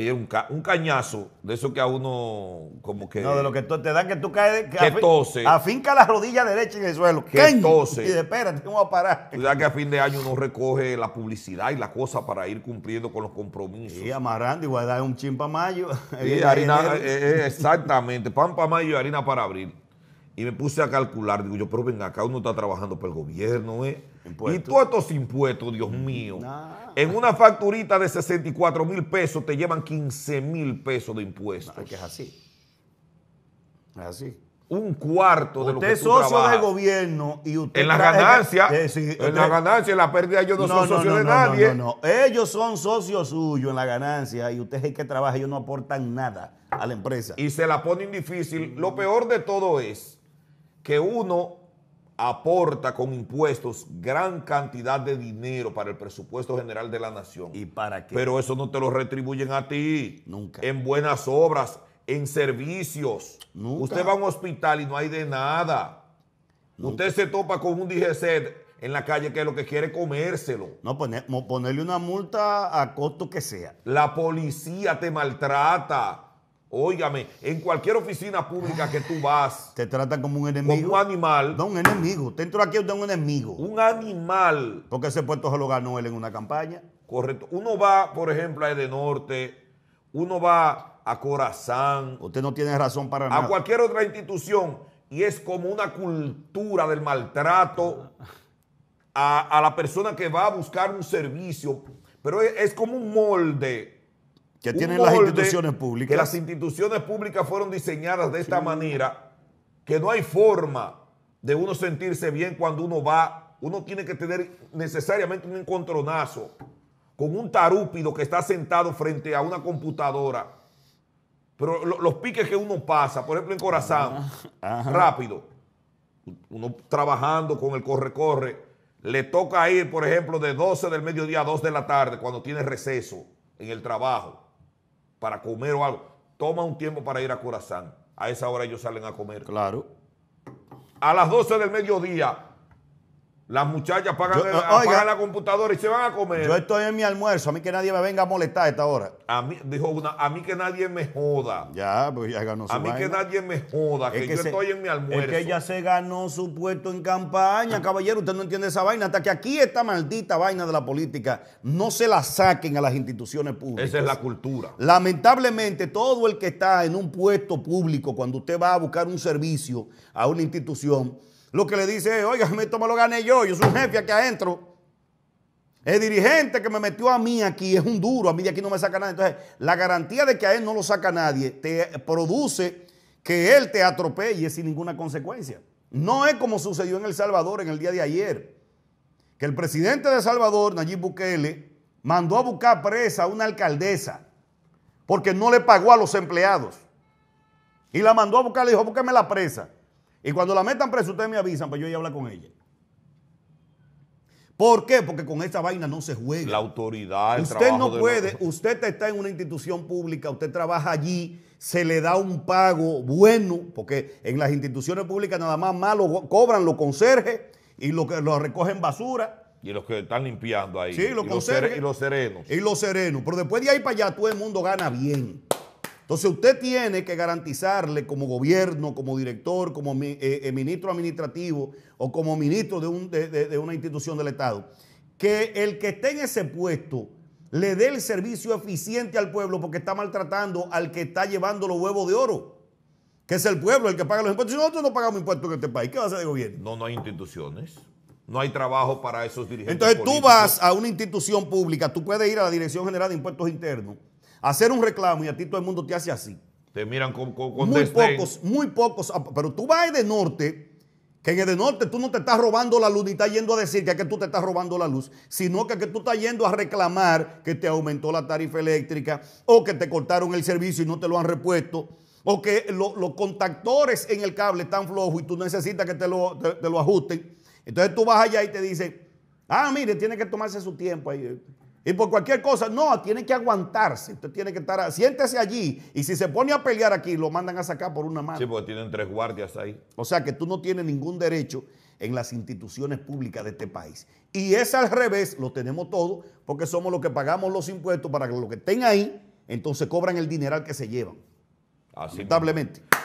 me un, cañazo de eso que a uno como que... No, de lo que te dan que tú caes... Que, tose. Afinca la rodilla derecha en el suelo. Que tose. Y de, espérate, va a parar. Tú que a fin de año uno recoge la publicidad y la cosa para ir cumpliendo con los compromisos. Y amarando y guardar un chimpa mayo. harina, eh, eh, exactamente, pan para mayo y harina para abrir y me puse a calcular, digo yo, pero venga, acá uno está trabajando para el gobierno, ¿eh? Y todos estos impuestos, Dios mm, mío. En una facturita de 64 mil pesos te llevan 15 mil pesos de impuestos. Nah, que es así. Es así. Un cuarto de lo que tú es socio del gobierno y usted. Eh, en la ganancia, en la ganancia, en la pérdida, ellos no, son socios de nadie. No, Ellos son socios suyos en la ganancia y ustedes es el que trabaja, ellos no aportan nada a la empresa. Y se la ponen difícil. Lo mm. peor de todo es que uno aporta con impuestos gran cantidad de dinero para el presupuesto general de la nación. ¿Y para qué? Pero eso no te lo retribuyen a ti. Nunca. En buenas obras, en servicios. Nunca. Usted va a un hospital y no hay de nada. Usted se topa con un DGC en la calle que lo que quiere es comérselo. No, ponerle una multa a costo que sea. La policía te maltrata. Óigame, en cualquier oficina pública que tú vas. Te tratan como un enemigo. Como un animal. No, un enemigo. dentro de aquí usted un enemigo. Un animal. Porque ese puesto se lo ganó él en una campaña. Correcto. Uno va, por ejemplo, a Edenorte, uno va a Corazán. Usted no tiene razón para nada. A cualquier otra institución. Y es como una cultura del maltrato a, la persona que va a buscar un servicio. Pero es como un molde que tienen las instituciones públicas. Que las instituciones públicas fueron diseñadas de esta manera que no hay forma de uno sentirse bien cuando uno va. Uno tiene que tener necesariamente un encontronazo con un tarúpido que está sentado frente a una computadora. Pero los piques que uno pasa, por ejemplo en Corazón rápido, uno trabajando con el corre-corre, le toca ir, por ejemplo, de 12 del mediodía a 2 de la tarde, cuando tiene receso en el trabajo para comer o algo, toma un tiempo para ir a Corazán A esa hora ellos salen a comer. Claro. A las 12 del mediodía, las muchachas apagan, eh, la, computadora y se van a comer. Yo estoy en mi almuerzo, a mí que nadie me venga a molestar a esta hora. A mí, dijo una, a mí que nadie me joda. Ya, pues ya ganó su A mí que nadie me joda, que, yo estoy en mi almuerzo. Es que ella se ganó su puesto en campaña, caballero. Usted no entiende esa vaina. Hasta que aquí esta maldita vaina de la política no se la saquen a las instituciones públicas. Esa es la cultura. Lamentablemente, todo el que está en un puesto público, cuando usted va a buscar un servicio a una institución, lo que le dice es, oiga, esto me lo gané yo, yo soy un jefe aquí adentro. El dirigente que me metió a mí aquí es un duro, a mí de aquí no me saca nadie. Entonces, la garantía de que a él no lo saca nadie te produce que él te atropelle sin ninguna consecuencia. No es como sucedió en El Salvador en el día de ayer, que el presidente de El Salvador, Nayib Bukele, mandó a buscar presa a una alcaldesa porque no le pagó a los empleados. Y la mandó a buscar, le dijo, búsqueme la presa. Y cuando la metan preso ustedes me avisan para pues yo ir a hablar con ella. ¿Por qué? Porque con esa vaina no se juega. La autoridad, el Usted no puede, usted está en una institución pública, usted trabaja allí, se le da un pago bueno, porque en las instituciones públicas nada más malo cobran los conserjes y los que lo recogen basura. Y los que están limpiando ahí. Sí, los conserjes. y los serenos. Y los serenos. Pero después de ahí para allá todo el mundo gana bien. Entonces usted tiene que garantizarle como gobierno, como director, como eh, eh, ministro administrativo o como ministro de, una institución del Estado, que el que esté en ese puesto le dé el servicio eficiente al pueblo porque está maltratando al que está llevando los huevos de oro que es el pueblo el que paga los impuestos. Si nosotros no pagamos impuestos en este país, ¿qué va a hacer el gobierno? No, no hay instituciones. No hay trabajo para esos dirigentes. Entonces tú vas a una institución pública, tú puedes ir a la Dirección General de Impuestos Internos hacer un reclamo y a ti todo el mundo te hace así. Te miran con, con, Muy pocos, muy pocos. Ah, pero tú vas de norte, que en el norte tú no te estás robando la luz ni estás yendo a decir que, es que tú te estás robando la luz, sino que, que tú estás yendo a reclamar que te aumentó la tarifa eléctrica o que te cortaron el servicio y no te lo han repuesto o que los contactores en el cable están flojos y tú necesitas que te lo, ajusten. Entonces tú vas allá y te dicen, ah, mire, tiene que tomarse su tiempo ahí. Y por cualquier cosa, no, tiene que aguantarse. Usted tiene que estar, siéntese allí. Y si se pone a pelear aquí, lo mandan a sacar por una mano. Sí, porque tienen tres guardias ahí. O sea que tú no tienes ningún derecho en las instituciones públicas de este país. Y es al revés, lo tenemos todo, porque somos los que pagamos los impuestos para que los que estén ahí, entonces cobran el dineral que se llevan. Así lamentablemente.